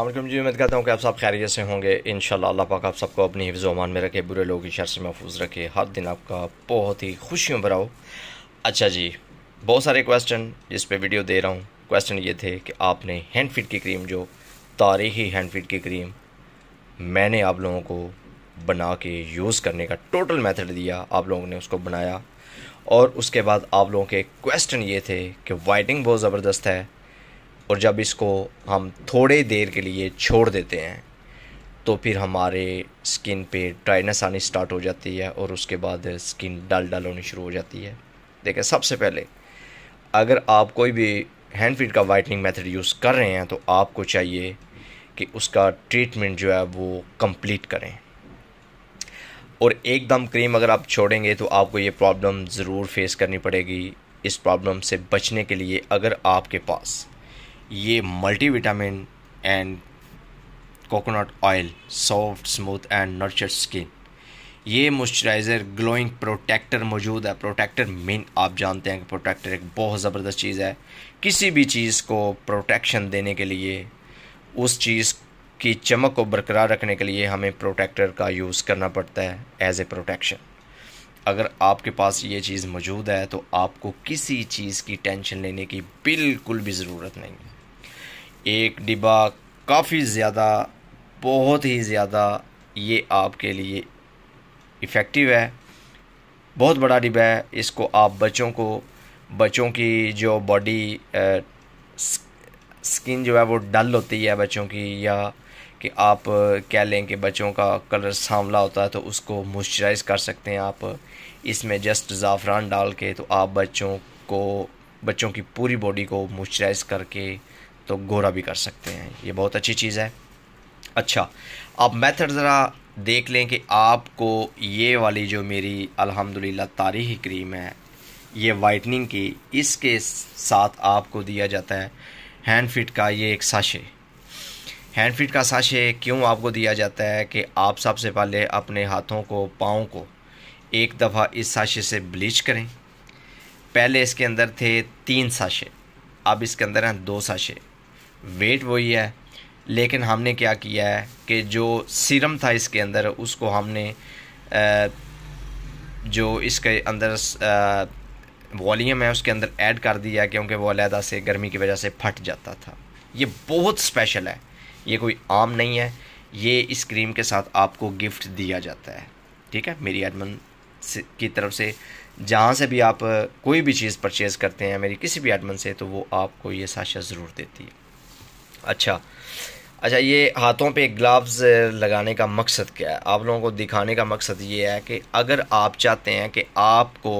अल्लाम जी उम्मीद करता हूँ कि आप सब खैरियत से होंगे इन अल्लाह पाक आप सबको अपनी हिफ्ज़ में रखे बुरे लोगों की शर से महफूज रखे हर दिन आपका बहुत ही खुशियों भरा हो अच्छा जी बहुत सारे क्वेश्चन जिस पे वीडियो दे रहा हूँ क्वेश्चन ये थे कि आपने हैंड फिट की क्रीम जो तारीखी हैंड फिट की क्रीम मैंने आप लोगों को बना के यूज़ करने का टोटल मैथड दिया आप लोगों ने उसको बनाया और उसके बाद आप लोगों के क्वेश्चन ये थे कि वाइटिंग बहुत ज़बरदस्त है और जब इसको हम थोड़े देर के लिए छोड़ देते हैं तो फिर हमारे स्किन पे ड्राइनेस आनी स्टार्ट हो जाती है और उसके बाद स्किन डल डल होनी शुरू हो जाती है देखें सबसे पहले अगर आप कोई भी हैंड फीड का वाइटनिंग मेथड यूज़ कर रहे हैं तो आपको चाहिए कि उसका ट्रीटमेंट जो है वो कंप्लीट करें और एकदम क्रीम अगर आप छोड़ेंगे तो आपको ये प्रॉब्लम ज़रूर फेस करनी पड़ेगी इस प्रॉब्लम से बचने के लिए अगर आपके पास ये multivitamin and coconut oil soft smooth and nurture skin ये मॉइस्चराइज़र ग्लोइंग प्रोटेक्टर मौजूद है प्रोटेक्टर मेन आप जानते हैं कि प्रोटेक्टर एक बहुत ज़बरदस्त चीज़ है किसी भी चीज़ को प्रोटेक्शन देने के लिए उस चीज़ की चमक को बरकरार रखने के लिए हमें प्रोटेक्टर का यूज़ करना पड़ता है एज ए प्रोटेक्शन अगर आपके पास ये चीज़ मौजूद है तो आपको किसी चीज़ की टेंशन लेने की बिल्कुल भी ज़रूरत नहीं है एक डिब्बा काफ़ी ज़्यादा बहुत ही ज़्यादा ये आपके लिए इफ़ेक्टिव है बहुत बड़ा डिब्बा है इसको आप बच्चों को बच्चों की जो बॉडी स्किन जो है वो डल होती है बच्चों की या कि आप कह लें कि बच्चों का कलर सांवला होता है तो उसको मॉइस्चराइज़ कर सकते हैं आप इसमें जस्ट ज़ाफ़रान डाल के तो आप बच्चों को बच्चों की पूरी बॉडी को मॉइस्चराइज़ करके तो गोरा भी कर सकते हैं ये बहुत अच्छी चीज़ है अच्छा अब मेथड ज़रा देख लें कि आपको ये वाली जो मेरी अल्हम्दुलिल्लाह तारीखी क्रीम है ये वाइटनिंग की इसके साथ आपको दिया जाता है हैंड फिट का ये एक साशे हैंड फिट का साशे क्यों आपको दिया जाता है कि आप सबसे पहले अपने हाथों को पाँव को एक दफ़ा इस साशे से ब्लीच करें पहले इसके अंदर थे तीन साशे अब इसके अंदर हैं दो साशे वेट वही है लेकिन हमने क्या किया है कि जो सीरम था इसके अंदर उसको हमने जो इसके अंदर वॉलीम है उसके अंदर ऐड कर दिया क्योंकि वो अलहदा से गर्मी की वजह से फट जाता था ये बहुत स्पेशल है ये कोई आम नहीं है ये इस क्रीम के साथ आपको गिफ्ट दिया जाता है ठीक है मेरी एडमन की तरफ से जहाँ से भी आप कोई भी चीज़ परचेज़ करते हैं मेरी किसी भी एडमन से तो वो आपको ये साशा ज़रूर देती है अच्छा अच्छा ये हाथों पे ग्लव्स लगाने का मकसद क्या है आप लोगों को दिखाने का मकसद ये है कि अगर आप चाहते हैं कि आपको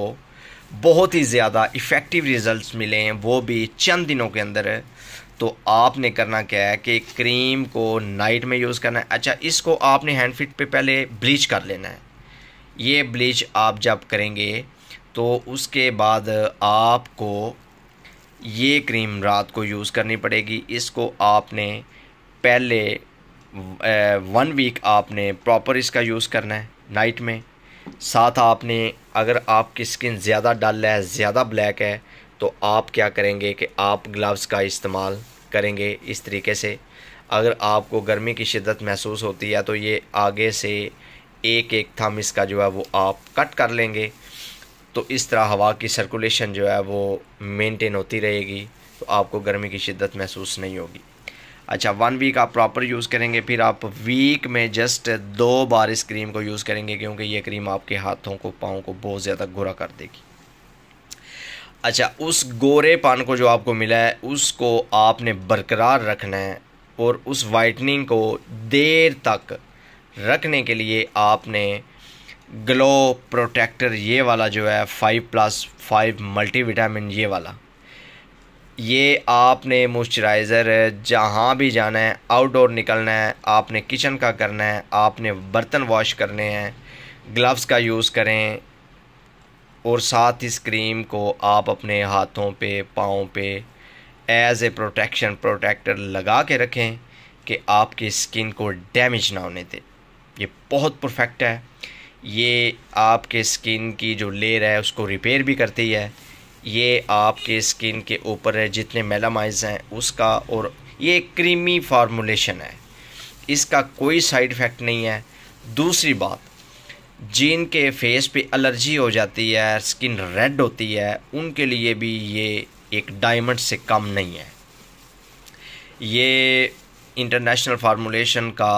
बहुत ही ज़्यादा इफ़ेक्टिव रिज़ल्ट मिले वो भी चंद दिनों के अंदर तो आपने करना क्या है कि क्रीम को नाइट में यूज़ करना है अच्छा इसको आपने हैंड फिट पे पहले ब्लीच कर लेना है ये ब्लीच आप जब करेंगे तो उसके बाद आपको ये क्रीम रात को यूज़ करनी पड़ेगी इसको आपने पहले वन वीक आपने प्रॉपर इसका यूज़ करना है नाइट में साथ आपने अगर आपकी स्किन ज़्यादा डल है ज़्यादा ब्लैक है तो आप क्या करेंगे कि आप ग्लव्स का इस्तेमाल करेंगे इस तरीके से अगर आपको गर्मी की शिद्दत महसूस होती है तो ये आगे से एक एक थम इसका जो है वो आप कट कर लेंगे तो इस तरह हवा की सर्कुलेशन जो है वो मेनटेन होती रहेगी तो आपको गर्मी की शिद्दत महसूस नहीं होगी अच्छा वन वीक आप प्रॉपर यूज़ करेंगे फिर आप वीक में जस्ट दो बार इस क्रीम को यूज़ करेंगे क्योंकि ये क्रीम आपके हाथों को पाँव को बहुत ज़्यादा गोरा कर देगी अच्छा उस गोरे पान को जो आपको मिला है उसको आपने बरकरार रखना है और उस वाइटनिंग को देर तक रखने के लिए आपने ग्लो प्रोटेक्टर ये वाला जो है five plus five multi vitamin ये वाला ये आपने मॉइस्चराइज़र जहाँ भी जाना है आउटडोर निकलना है आपने किचन का करना है आपने बर्तन वॉश करने हैं ग्लव्स का यूज़ करें और साथ इस क्रीम को आप अपने हाथों पे पाँव पे एज ए प्रोटेक्शन प्रोटेक्टर लगा के रखें कि आपकी स्किन को डैमेज ना होने दे ये बहुत परफेक्ट है ये आपके स्किन की जो लेयर है उसको रिपेयर भी करती है ये आपके स्किन के ऊपर है जितने मेलामाइज हैं उसका और ये क्रीमी फार्मूलेशन है इसका कोई साइड इफ़ेक्ट नहीं है दूसरी बात जिन के फेस पे एलर्जी हो जाती है स्किन रेड होती है उनके लिए भी ये एक डायमंड से कम नहीं है ये इंटरनेशनल फार्मूलेशन का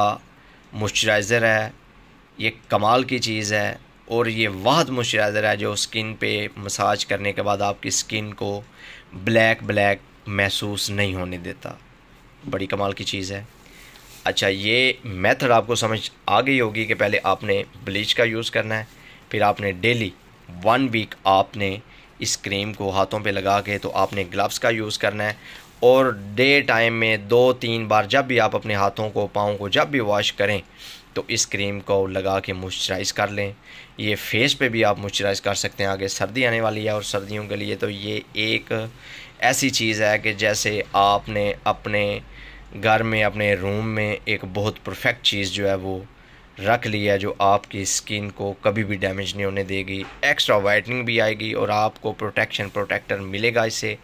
मॉइस्चराइज़र है ये कमाल की चीज़ है और ये वाहद मॉइस्चराइज़र है जो स्किन पे मसाज करने के बाद आपकी स्किन को ब्लैक ब्लैक महसूस नहीं होने देता बड़ी कमाल की चीज़ है अच्छा ये मेथड आपको समझ आ गई होगी कि पहले आपने ब्लीच का यूज़ करना है फिर आपने डेली वन वीक आपने इस क्रीम को हाथों पे लगा के तो आपने ग्लव्स का यूज़ करना है और डे टाइम में दो तीन बार जब भी आप अपने हाथों को पाँव को जब भी वॉश करें तो इस क्रीम को लगा के मॉइस्चराइज़ कर लें ये फेस पे भी आप मॉइस्चराइज़ कर सकते हैं आगे सर्दी आने वाली है और सर्दियों के लिए तो ये एक ऐसी चीज़ है कि जैसे आपने अपने घर में अपने रूम में एक बहुत परफेक्ट चीज़ जो है वो रख ली है जो आपकी स्किन को कभी भी डैमेज नहीं होने देगी एक्स्ट्रा वाइटनिंग भी आएगी और आपको प्रोटेक्शन प्रोटेक्टर मिलेगा इससे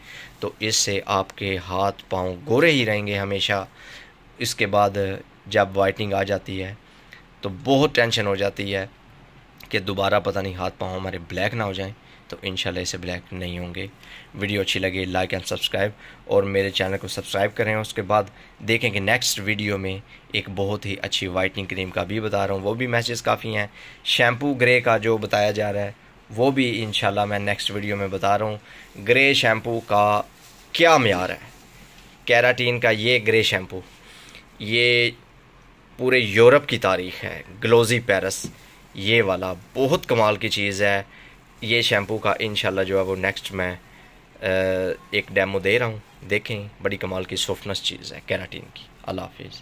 तो इससे आपके हाथ पांव गोरे ही रहेंगे हमेशा इसके बाद जब वाइटनिंग आ जाती है तो बहुत टेंशन हो जाती है कि दोबारा पता नहीं हाथ पाँव हमारे ब्लैक ना हो जाएं तो इन इसे ब्लैक नहीं होंगे वीडियो अच्छी लगे लाइक एंड सब्सक्राइब और मेरे चैनल को सब्सक्राइब करें उसके बाद देखें कि नेक्स्ट वीडियो में एक बहुत ही अच्छी वाइटनिंग क्रीम का भी बता रहा हूँ वो भी मैसेज काफ़ी हैं शैम्पू ग्रे का जो बताया जा रहा है वो भी इन मैं नेक्स्ट वीडियो में बता रहा हूँ ग्रे शैम्पू का क्या मैार है कैराटीन का ये ग्रे शैम्पू ये पूरे यूरोप की तारीख है ग्लोजी पेरस ये वाला बहुत कमाल की चीज़ है ये शैम्पू का इन जो है वो नेक्स्ट मैं एक डेमो दे रहा हूँ देखें बड़ी कमाल की सॉफ्टनेस चीज़ है कैराटीन की अल्लाह हाफिज़